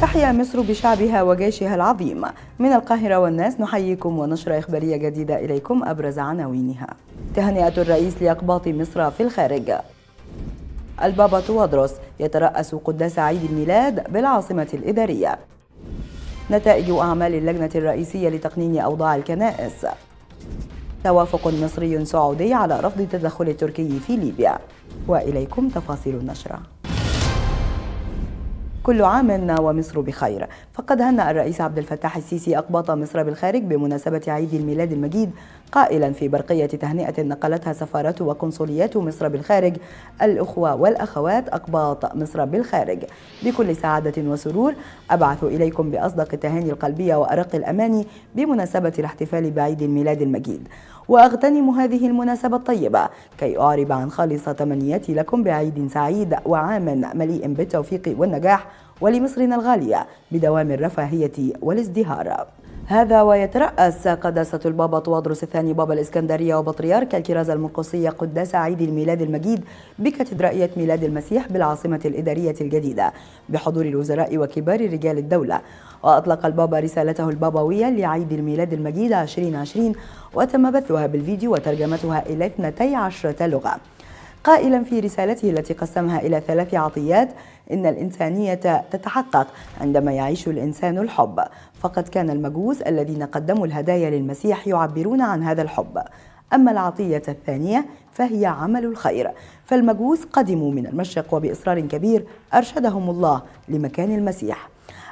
تحيا مصر بشعبها وجيشها العظيم من القاهرة والناس نحييكم ونشر إخبارية جديدة إليكم أبرز عناوينها تهنئة الرئيس لإقباط مصر في الخارج البابا توادروس يترأس قداس عيد الميلاد بالعاصمة الإدارية نتائج أعمال اللجنة الرئيسية لتقنين أوضاع الكنائس توافق مصري سعودي على رفض التدخل التركي في ليبيا وإليكم تفاصيل النشرة كل عام ومصر بخير فقد هنأ الرئيس عبد الفتاح السيسي أقباط مصر بالخارج بمناسبة عيد الميلاد المجيد قائلا في برقية تهنئة نقلتها سفارات وقنصليات مصر بالخارج الأخوة والأخوات أقباط مصر بالخارج بكل سعادة وسرور أبعث إليكم بأصدق التهاني القلبية وأرق الأماني بمناسبة الاحتفال بعيد الميلاد المجيد وأغتنم هذه المناسبة الطيبة كي أعرب عن خالص تمنياتي لكم بعيد سعيد وعام مليء بالتوفيق والنجاح ولمصرنا الغالية بدوام الرفاهية والازدهار هذا ويترأس قداسة البابا طوادرس الثاني بابا الإسكندرية وبطريرك الكرازة المنقصية قداس عيد الميلاد المجيد بكاتدرائية ميلاد المسيح بالعاصمة الإدارية الجديدة بحضور الوزراء وكبار رجال الدولة وأطلق البابا رسالته البابوية لعيد الميلاد المجيد 2020 وتم بثها بالفيديو وترجمتها إلى 12 لغة قائلا في رسالته التي قسمها إلى ثلاث عطيات إن الإنسانية تتحقق عندما يعيش الإنسان الحب فقد كان المجوس الذين قدموا الهدايا للمسيح يعبرون عن هذا الحب أما العطية الثانية فهي عمل الخير فالمجوس قدموا من المشرق وبإصرار كبير أرشدهم الله لمكان المسيح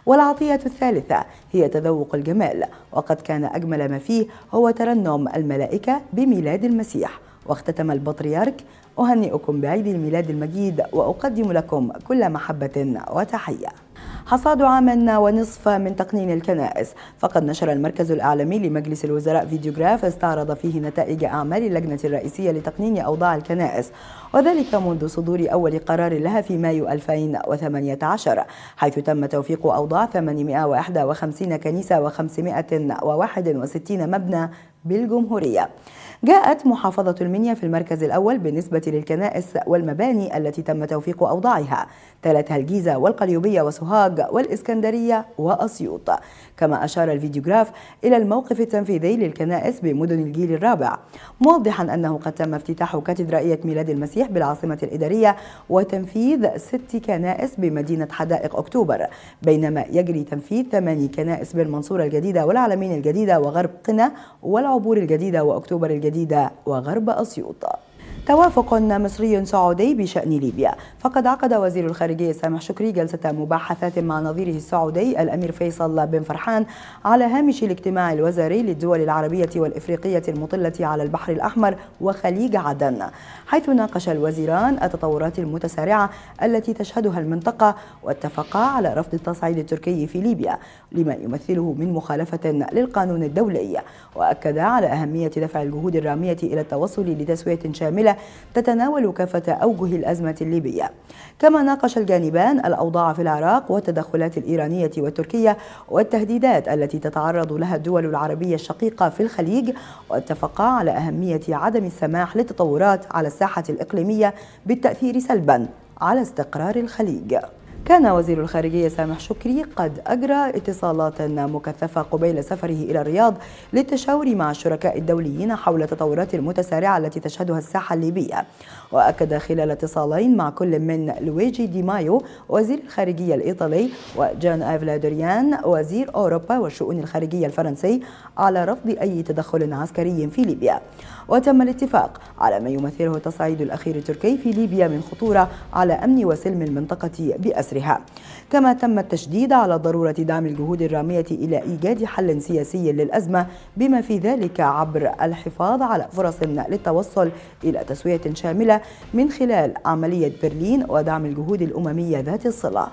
والعطية الثالثة هي تذوق الجمال وقد كان أجمل ما فيه هو ترنم الملائكة بميلاد المسيح واختتم البطريرك أهنئكم بعيد الميلاد المجيد وأقدم لكم كل محبة وتحية حصاد عام ونصف من تقنين الكنائس فقد نشر المركز الأعلامي لمجلس الوزراء فيديوغراف استعرض فيه نتائج أعمال اللجنة الرئيسية لتقنين أوضاع الكنائس وذلك منذ صدور أول قرار لها في مايو 2018 حيث تم توفيق أوضاع 851 كنيسة و561 مبنى بالجمهورية جاءت محافظة المنيا في المركز الأول بالنسبة للكنائس والمباني التي تم توفيق أوضاعها تلتها الجيزة والقليوبية وسوهاج والإسكندرية وأسيوط كما أشار الفيديوغراف إلى الموقف التنفيذي للكنائس بمدن الجيل الرابع موضحا أنه قد تم افتتاح كاتدرائية ميلاد المسيح بالعاصمة الإدارية وتنفيذ ست كنائس بمدينة حدائق أكتوبر بينما يجري تنفيذ ثماني كنائس بالمنصورة الجديدة والعالمين الجديدة وغرب قنا والع عبور الجديدة وأكتوبر الجديدة وغرب أسيوط توافق مصري سعودي بشأن ليبيا فقد عقد وزير الخارجية سامح شكري جلسة مباحثات مع نظيره السعودي الأمير فيصل بن فرحان على هامش الاجتماع الوزاري للدول العربية والإفريقية المطلة على البحر الأحمر وخليج عدن حيث ناقش الوزيران التطورات المتسارعة التي تشهدها المنطقة واتفقا على رفض التصعيد التركي في ليبيا لما يمثله من مخالفة للقانون الدولي وأكدا على أهمية دفع الجهود الرامية إلى التوصل لتسوية شاملة تتناول كافة أوجه الأزمة الليبية كما ناقش الجانبان الأوضاع في العراق والتدخلات الإيرانية والتركية والتهديدات التي تتعرض لها الدول العربية الشقيقة في الخليج واتفقا على أهمية عدم السماح للتطورات على الساحة الإقليمية بالتأثير سلبا على استقرار الخليج كان وزير الخارجية سامح شكري قد أجرى اتصالات مكثفة قبيل سفره إلى الرياض للتشاور مع الشركاء الدوليين حول التطورات المتسارعة التي تشهدها الساحة الليبية وأكد خلال اتصالين مع كل من لويجي دي مايو وزير الخارجية الإيطالي وجان أفلادريان وزير أوروبا والشؤون الخارجية الفرنسي على رفض أي تدخل عسكري في ليبيا وتم الاتفاق على ما يمثله التصعيد الأخير التركي في ليبيا من خطورة على أمن وسلم المنطقة بأسر وأسرها كما تم التشديد على ضرورة دعم الجهود الرامية إلى إيجاد حل سياسي للأزمة بما في ذلك عبر الحفاظ على فرص للتوصل إلى تسوية شاملة من خلال عملية برلين ودعم الجهود الأممية ذات الصلة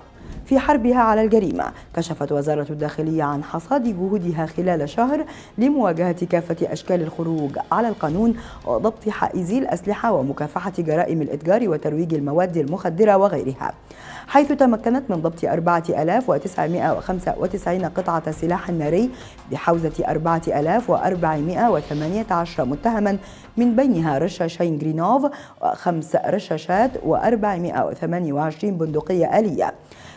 في حربها على الجريمة كشفت وزارة الداخلية عن حصاد جهودها خلال شهر لمواجهة كافة أشكال الخروج على القانون وضبط حائزي الأسلحة ومكافحة جرائم الإتجار وترويج المواد المخدرة وغيرها حيث تمكنت من ضبط 4995 قطعة سلاح ناري بحوزة 4418 متهما من بينها رشاشين غرينوف وخمس رشاشات و428 بندقية آلية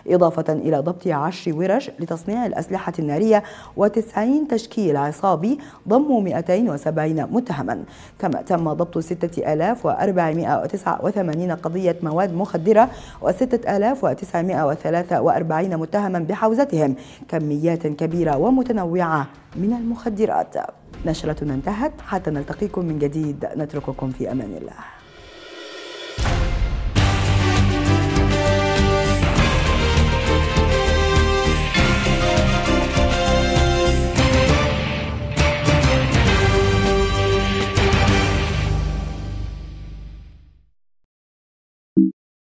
إضافة إلى ضبط عشر ورش لتصنيع الأسلحة النارية و90 تشكيل عصابي ضموا 270 متهما كما تم ضبط 6489 قضية مواد مخدرة و6000 1943 متهما بحوزتهم كميات كبيرة ومتنوعة من المخدرات نشرتنا انتهت حتى نلتقيكم من جديد نترككم في أمان الله